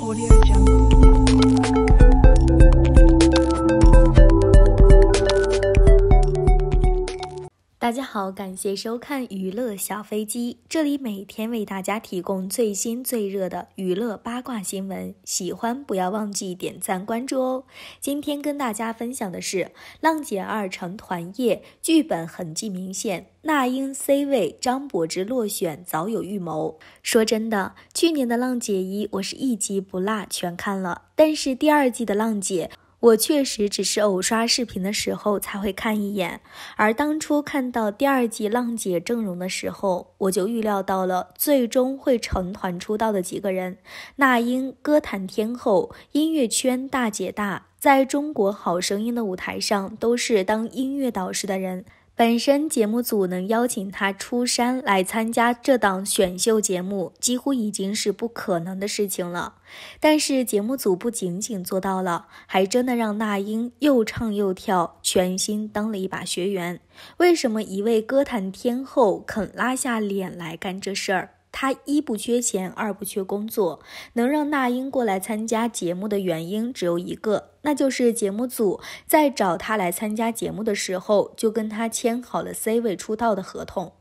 Audio Jungle. 大家好，感谢收看娱乐小飞机，这里每天为大家提供最新最热的娱乐八卦新闻。喜欢不要忘记点赞关注哦。今天跟大家分享的是《浪姐二》成团夜剧本痕迹明显，那英 C 位，张柏芝落选早有预谋。说真的，去年的《浪姐一》我是一集不落全看了，但是第二季的《浪姐》。我确实只是偶刷视频的时候才会看一眼，而当初看到第二季浪姐阵容的时候，我就预料到了最终会成团出道的几个人：那英、歌坛天后、音乐圈大姐大，在中国好声音的舞台上都是当音乐导师的人。本身节目组能邀请他出山来参加这档选秀节目，几乎已经是不可能的事情了。但是节目组不仅仅做到了，还真的让那英又唱又跳，全心当了一把学员。为什么一位歌坛天后肯拉下脸来干这事儿？他一不缺钱，二不缺工作，能让那英过来参加节目的原因只有一个，那就是节目组在找他来参加节目的时候，就跟他签好了 C 位出道的合同。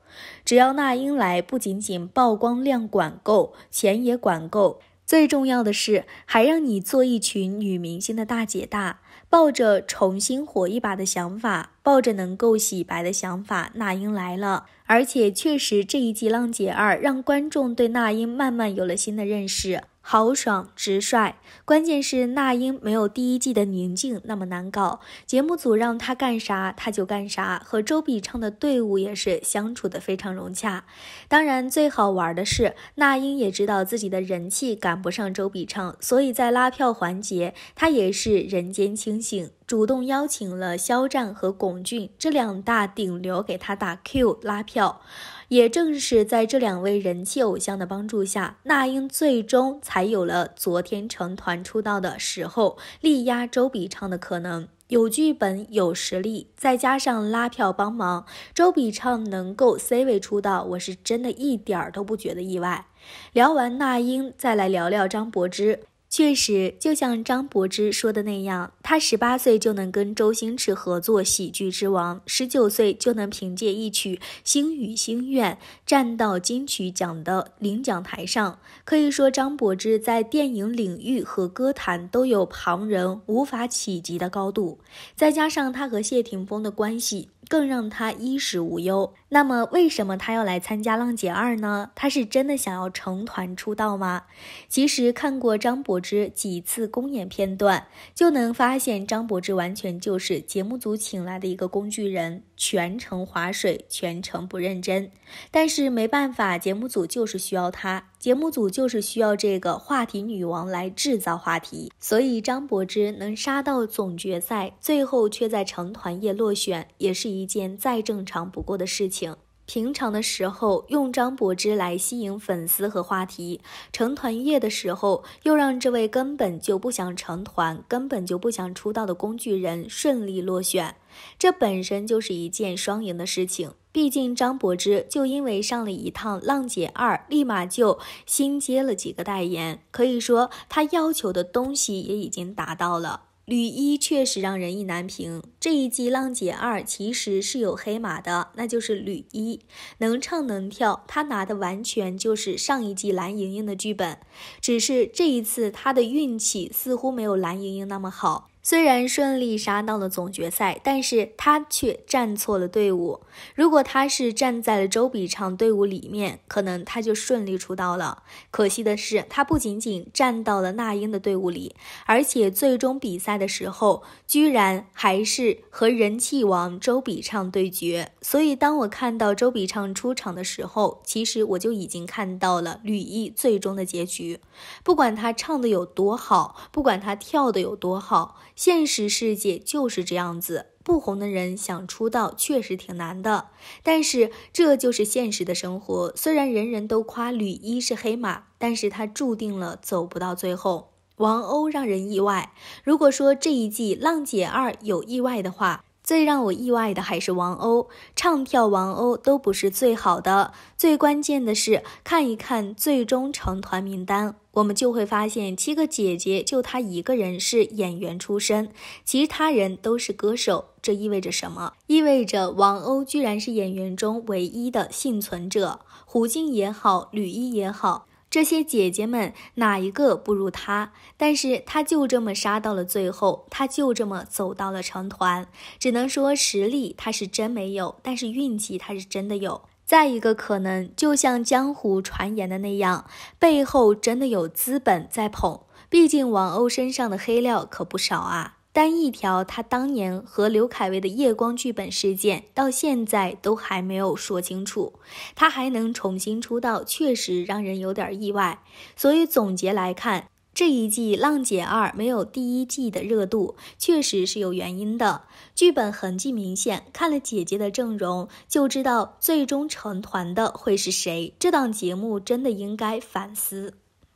只要那英来，不仅仅曝光量管够，钱也管够。最重要的是，还让你做一群女明星的大姐大，抱着重新火一把的想法，抱着能够洗白的想法，那英来了。而且，确实这一季《浪姐二》让观众对那英慢慢有了新的认识。豪爽直率，关键是那英没有第一季的宁静那么难搞。节目组让她干啥，她就干啥，和周笔畅的队伍也是相处得非常融洽。当然，最好玩的是，那英也知道自己的人气赶不上周笔畅，所以在拉票环节，他也是人间清醒。主动邀请了肖战和龚俊这两大顶流给他打 Q 拉票，也正是在这两位人气偶像的帮助下，那英最终才有了昨天成团出道的时候力压周笔畅的可能。有剧本，有实力，再加上拉票帮忙，周笔畅能够 C 位出道，我是真的一点儿都不觉得意外。聊完那英，再来聊聊张柏芝。确实，就像张柏芝说的那样，她十八岁就能跟周星驰合作《喜剧之王》，十九岁就能凭借一曲《星语星愿》站到金曲奖的领奖台上。可以说，张柏芝在电影领域和歌坛都有旁人无法企及的高度，再加上她和谢霆锋的关系。更让他衣食无忧。那么，为什么他要来参加《浪姐二》呢？他是真的想要成团出道吗？其实看过张柏芝几次公演片段，就能发现张柏芝完全就是节目组请来的一个工具人，全程划水，全程不认真。但是没办法，节目组就是需要他。节目组就是需要这个话题女王来制造话题，所以张柏芝能杀到总决赛，最后却在成团夜落选，也是一件再正常不过的事情。平常的时候用张柏芝来吸引粉丝和话题，成团夜的时候又让这位根本就不想成团、根本就不想出道的工具人顺利落选，这本身就是一件双赢的事情。毕竟张柏芝就因为上了一趟《浪姐二》，立马就新接了几个代言，可以说她要求的东西也已经达到了。吕一确实让人意难平。这一季《浪姐二》其实是有黑马的，那就是吕一，能唱能跳，她拿的完全就是上一季蓝盈莹的剧本，只是这一次她的运气似乎没有蓝盈莹那么好。虽然顺利杀到了总决赛，但是他却站错了队伍。如果他是站在了周笔畅队伍里面，可能他就顺利出道了。可惜的是，他不仅仅站到了那英的队伍里，而且最终比赛的时候，居然还是和人气王周笔畅对决。所以，当我看到周笔畅出场的时候，其实我就已经看到了吕毅最终的结局。不管他唱的有多好，不管他跳的有多好。现实世界就是这样子，不红的人想出道确实挺难的。但是这就是现实的生活。虽然人人都夸吕一是黑马，但是他注定了走不到最后。王鸥让人意外。如果说这一季《浪姐二》有意外的话，最让我意外的还是王鸥，唱跳王鸥都不是最好的。最关键的是看一看最终成团名单。我们就会发现，七个姐姐就她一个人是演员出身，其他人都是歌手。这意味着什么？意味着王鸥居然是演员中唯一的幸存者。胡静也好，吕一也好，这些姐姐们哪一个不如她？但是她就这么杀到了最后，她就这么走到了成团。只能说实力她是真没有，但是运气她是真的有。再一个可能，就像江湖传言的那样，背后真的有资本在捧。毕竟王鸥身上的黑料可不少啊，单一条她当年和刘恺威的夜光剧本事件，到现在都还没有说清楚。她还能重新出道，确实让人有点意外。所以总结来看。这一季《浪姐二》没有第一季的热度，确实是有原因的，剧本痕迹明显。看了姐姐的阵容，就知道最终成团的会是谁。这档节目真的应该反思。